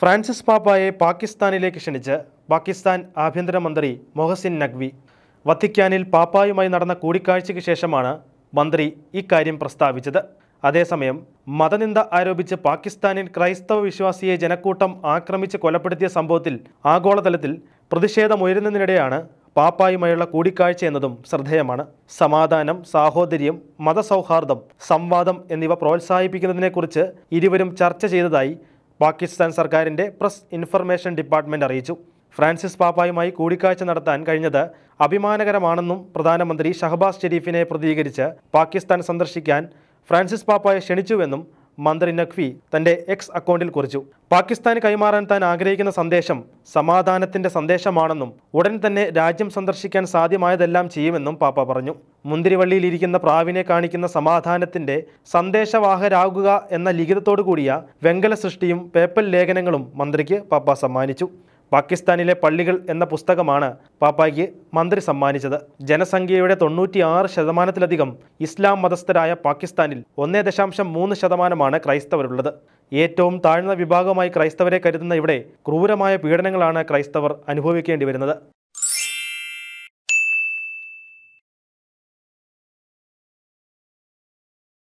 Francis പാപ്പായെ പാകിസ്ഥാനിലേക്ക് ക്ഷണിച്ച് പാകിസ്ഥാൻ ആഭ്യന്തരമന്ത്രി മൊഹസിൻ നഖ്വി വത്തിക്കാനിൽ പാപ്പായുമായി നടന്ന കൂടിക്കാഴ്ചയ്ക്ക് ശേഷമാണ് മന്ത്രി ഇക്കാര്യം പ്രസ്താവിച്ചത് അതേസമയം മതനിന്ദ ആരോപിച്ച് പാകിസ്ഥാനിൽ ക്രൈസ്തവ വിശ്വാസിയെ ജനക്കൂട്ടം ആക്രമിച്ച് കൊലപ്പെടുത്തിയ സംഭവത്തിൽ ആഗോളതലത്തിൽ പ്രതിഷേധമുയരുന്നതിനിടെയാണ് പാപ്പായുമായുള്ള കൂടിക്കാഴ്ച എന്നതും ശ്രദ്ധേയമാണ് സമാധാനം സാഹോദര്യം മതസൗഹാർദ്ദം സംവാദം എന്നിവ പ്രോത്സാഹിപ്പിക്കുന്നതിനെക്കുറിച്ച് ഇരുവരും ചർച്ച ചെയ്തതായി പാകിസ്ഥാൻ സർക്കാരിൻ്റെ പ്രസ് ഇൻഫർമേഷൻ ഡിപ്പാർട്ട്മെന്റ് അറിയിച്ചു ഫ്രാൻസിസ് പാപ്പായുമായി കൂടിക്കാഴ്ച നടത്താൻ കഴിഞ്ഞത് അഭിമാനകരമാണെന്നും പ്രധാനമന്ത്രി ഷഹബാസ് ഷെരീഫിനെ പ്രതികരിച്ച് പാകിസ്ഥാൻ സന്ദർശിക്കാൻ ഫ്രാൻസിസ് പാപ്പായെ ക്ഷണിച്ചുവെന്നും മന്ത്രി നഖ്വി തന്റെ എക്സ് അക്കൗണ്ടിൽ കുറിച്ചു പാകിസ്ഥാന് കൈമാറാൻ താൻ ആഗ്രഹിക്കുന്ന സന്ദേശം സമാധാനത്തിന്റെ സന്ദേശമാണെന്നും ഉടൻ തന്നെ രാജ്യം സന്ദർശിക്കാൻ സാധ്യമായതെല്ലാം ചെയ്യുമെന്നും പാപ്പ പറഞ്ഞു മുന്തിരിവള്ളിയിലിരിക്കുന്ന പ്രാവിനെ കാണിക്കുന്ന സമാധാനത്തിന്റെ സന്ദേശവാഹരാകുക എന്ന ലിഖിതത്തോടു കൂടിയ വെങ്കല സൃഷ്ടിയും പേപ്പൽ ലേഖനങ്ങളും മന്ത്രിക്ക് പാപ്പ സമ്മാനിച്ചു പാകിസ്ഥാനിലെ പള്ളികൾ എന്ന പുസ്തകമാണ് പാപ്പായ്ക്ക് മന്ത്രി സമ്മാനിച്ചത് ജനസംഖ്യയുടെ തൊണ്ണൂറ്റിയാറ് ശതമാനത്തിലധികം ഇസ്ലാം മതസ്ഥരായ പാകിസ്ഥാനിൽ ഒന്നേ ദശാംശം മൂന്ന് ശതമാനമാണ് ക്രൈസ്തവരുള്ളത് ഏറ്റവും താഴ്ന്ന വിഭാഗമായി ക്രൈസ്തവരെ കരുതുന്ന ഇവിടെ ക്രൂരമായ പീഡനങ്ങളാണ് ക്രൈസ്തവർ അനുഭവിക്കേണ്ടി വരുന്നത്